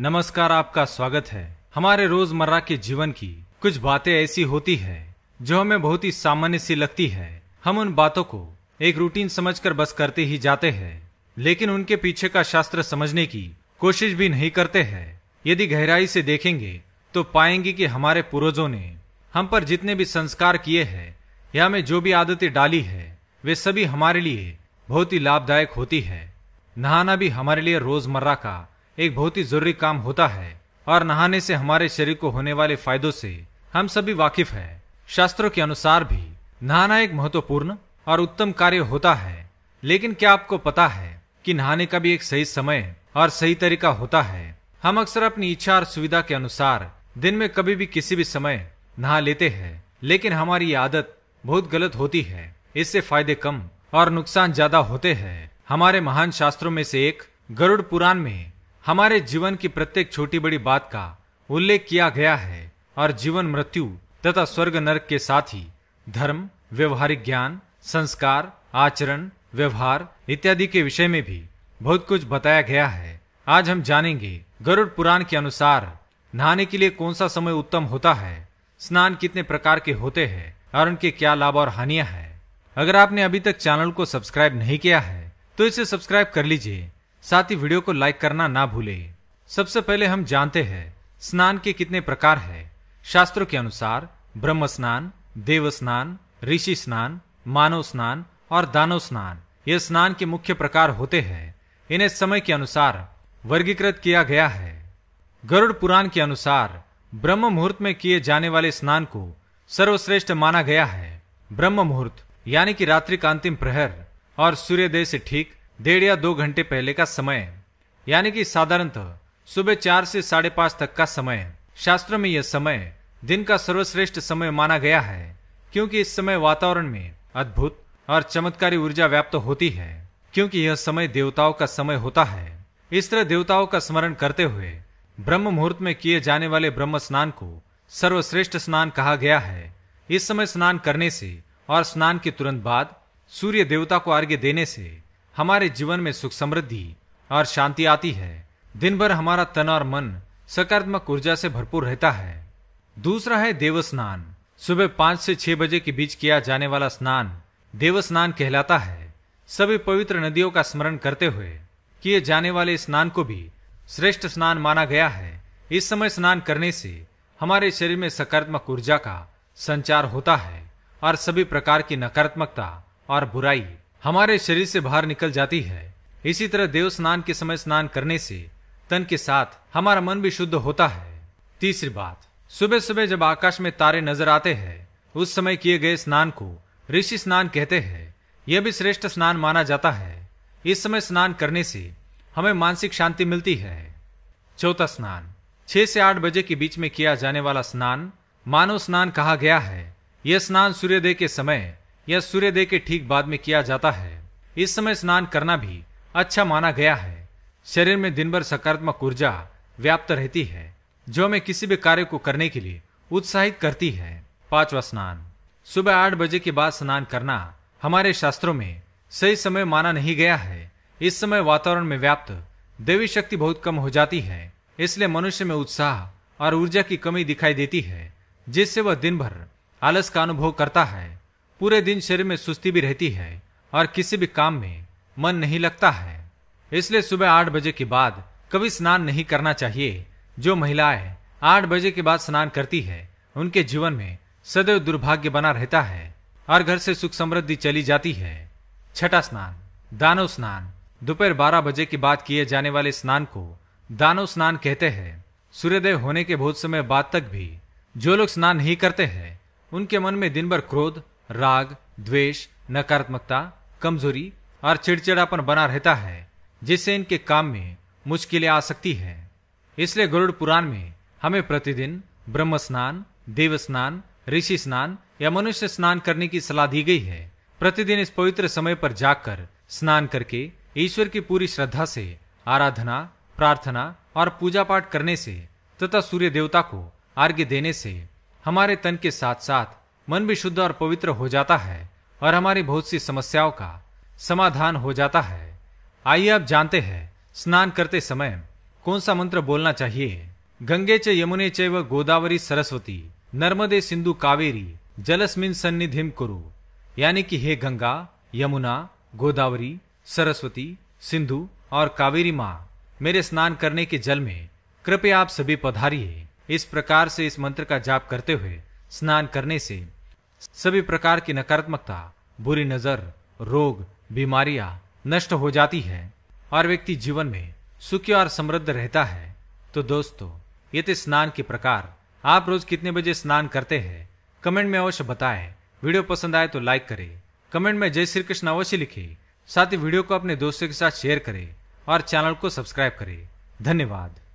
नमस्कार आपका स्वागत है हमारे रोजमर्रा के जीवन की कुछ बातें ऐसी होती है जो हमें बहुत ही सामान्य सी लगती है हम उन बातों को एक रूटीन समझकर बस करते ही जाते हैं लेकिन उनके पीछे का शास्त्र समझने की कोशिश भी नहीं करते हैं यदि गहराई से देखेंगे तो पाएंगे कि हमारे पूर्वजों ने हम पर जितने भी संस्कार किए हैं या हमें जो भी आदतें डाली है वे सभी हमारे लिए बहुत ही लाभदायक होती है नहाना भी हमारे लिए रोजमर्रा का एक बहुत ही जरूरी काम होता है और नहाने से हमारे शरीर को होने वाले फायदों से हम सभी वाकिफ हैं शास्त्रों के अनुसार भी नहाना एक महत्वपूर्ण और उत्तम कार्य होता है लेकिन क्या आपको पता है कि नहाने का भी एक सही समय और सही तरीका होता है हम अक्सर अपनी इच्छा और सुविधा के अनुसार दिन में कभी भी किसी भी समय नहा लेते हैं लेकिन हमारी आदत बहुत गलत होती है इससे फायदे कम और नुकसान ज्यादा होते हैं हमारे महान शास्त्रों में से एक गरुड़ पुराण में हमारे जीवन की प्रत्येक छोटी बड़ी बात का उल्लेख किया गया है और जीवन मृत्यु तथा स्वर्ग नरक के साथ ही धर्म व्यवहारिक ज्ञान संस्कार आचरण व्यवहार इत्यादि के विषय में भी बहुत कुछ बताया गया है आज हम जानेंगे गरुड़ पुराण के अनुसार नहाने के लिए कौन सा समय उत्तम होता है स्नान कितने प्रकार के होते हैं और उनके क्या लाभ और हानियां हैं अगर आपने अभी तक चैनल को सब्सक्राइब नहीं किया है तो इसे सब्सक्राइब कर लीजिए साथ ही वीडियो को लाइक करना ना भूले सबसे पहले हम जानते हैं स्नान के कितने प्रकार हैं शास्त्रों के अनुसार ब्रह्म स्नान देव स्नान ऋषि स्नान मानव स्नान और दानव स्नान ये स्नान के मुख्य प्रकार होते हैं इन्हें समय के अनुसार वर्गीकृत किया गया है गरुड़ पुराण के अनुसार ब्रह्म मुहूर्त में किए जाने वाले स्नान को सर्वश्रेष्ठ माना गया है ब्रह्म मुहूर्त यानी कि रात्रि का अंतिम प्रहर और सूर्योदय से ठीक डेढ़ या दो घंटे पहले का समय यानी कि साधारणतः सुबह चार से साढ़े पाँच तक का समय शास्त्र में यह समय दिन का सर्वश्रेष्ठ समय माना गया है क्योंकि इस समय वातावरण में अद्भुत और चमत्कारी ऊर्जा व्याप्त होती है क्योंकि यह समय देवताओं का समय होता है इस तरह देवताओं का स्मरण करते हुए ब्रह्म मुहूर्त में किए जाने वाले ब्रह्म स्नान को सर्वश्रेष्ठ स्नान कहा गया है इस समय स्नान करने से और स्नान के तुरंत बाद सूर्य देवता को अर्घ्य देने से हमारे जीवन में सुख समृद्धि और शांति आती है दिन भर हमारा तन और मन सकारात्मक ऊर्जा से भरपूर रहता है दूसरा है देव स्नान सुबह पाँच से छह बजे के बीच किया जाने वाला स्नान देव स्नान कहलाता है सभी पवित्र नदियों का स्मरण करते हुए किए जाने वाले स्नान को भी श्रेष्ठ स्नान माना गया है इस समय स्नान करने से हमारे शरीर में सकारात्मक ऊर्जा का संचार होता है और सभी प्रकार की नकारात्मकता और बुराई हमारे शरीर से बाहर निकल जाती है इसी तरह देव स्नान के समय स्नान करने से तन के साथ हमारा मन भी शुद्ध होता है तीसरी बात सुबह सुबह जब आकाश में तारे नजर आते हैं उस समय किए गए स्नान को ऋषि स्नान कहते हैं यह भी श्रेष्ठ स्नान माना जाता है इस समय स्नान करने से हमें मानसिक शांति मिलती है चौथा स्नान छह से आठ बजे के बीच में किया जाने वाला स्नान मानव स्नान कहा गया है यह स्नान सूर्योदय के समय यह सूर्योदय के ठीक बाद में किया जाता है इस समय स्नान करना भी अच्छा माना गया है शरीर में दिन भर सकारात्मक ऊर्जा व्याप्त रहती है जो हमें किसी भी कार्य को करने के लिए उत्साहित करती है पांचवा स्नान सुबह आठ बजे के बाद स्नान करना हमारे शास्त्रों में सही समय माना नहीं गया है इस समय वातावरण में व्याप्त देवी शक्ति बहुत कम हो जाती है इसलिए मनुष्य में उत्साह और ऊर्जा की कमी दिखाई देती है जिससे वह दिन भर आलस का अनुभव करता है पूरे दिन शरीर में सुस्ती भी रहती है और किसी भी काम में मन नहीं लगता है इसलिए सुबह आठ बजे के बाद कभी स्नान नहीं करना चाहिए जो महिलाएं आठ बजे के बाद स्नान करती है उनके जीवन में सदैव दुर्भाग्य बना रहता है और घर से सुख समृद्धि चली जाती है छठा स्नान दानव स्नान दोपहर बारह बजे के बाद किए जाने वाले स्नान को दानव स्नान कहते हैं सूर्योदय होने के बहुत समय बाद तक भी जो लोग स्नान नहीं करते हैं उनके मन में दिन भर क्रोध राग द्वेष नकारात्मकता कमजोरी और चिड़चिड़ापन बना रहता है जिससे इनके काम में मुश्किलें आ सकती है इसलिए गरुड़ पुराण में हमें प्रतिदिन ब्रह्म स्नान देव स्नान ऋषि स्नान या मनुष्य स्नान करने की सलाह दी गई है प्रतिदिन इस पवित्र समय पर जाकर स्नान करके ईश्वर की पूरी श्रद्धा से आराधना प्रार्थना और पूजा पाठ करने से तथा सूर्य देवता को अर्घ्य देने से हमारे तन के साथ साथ मन भी शुद्ध और पवित्र हो जाता है और हमारी बहुत सी समस्याओं का समाधान हो जाता है आइए आप जानते हैं स्नान करते समय कौन सा मंत्र बोलना चाहिए गंगे च यमुने च व गोदावरी सरस्वती नर्मदे सिंधु कावेरी जलस्मिन सन्निधिम कुरु यानी कि हे गंगा यमुना गोदावरी सरस्वती सिंधु और कावेरी माँ मेरे स्नान करने के जल में कृपया आप सभी पधारिये इस प्रकार से इस मंत्र का जाप करते हुए स्नान करने से सभी प्रकार की नकारात्मकता बुरी नजर रोग बीमारियां नष्ट हो जाती है और व्यक्ति जीवन में सुखी और समृद्ध रहता है तो दोस्तों ये थे स्नान के प्रकार आप रोज कितने बजे स्नान करते हैं कमेंट में अवश्य बताएं वीडियो पसंद आए तो लाइक करें कमेंट में जय श्री कृष्ण अवश्य लिखे साथ ही वीडियो को अपने दोस्तों के साथ शेयर करें और चैनल को सब्सक्राइब करें धन्यवाद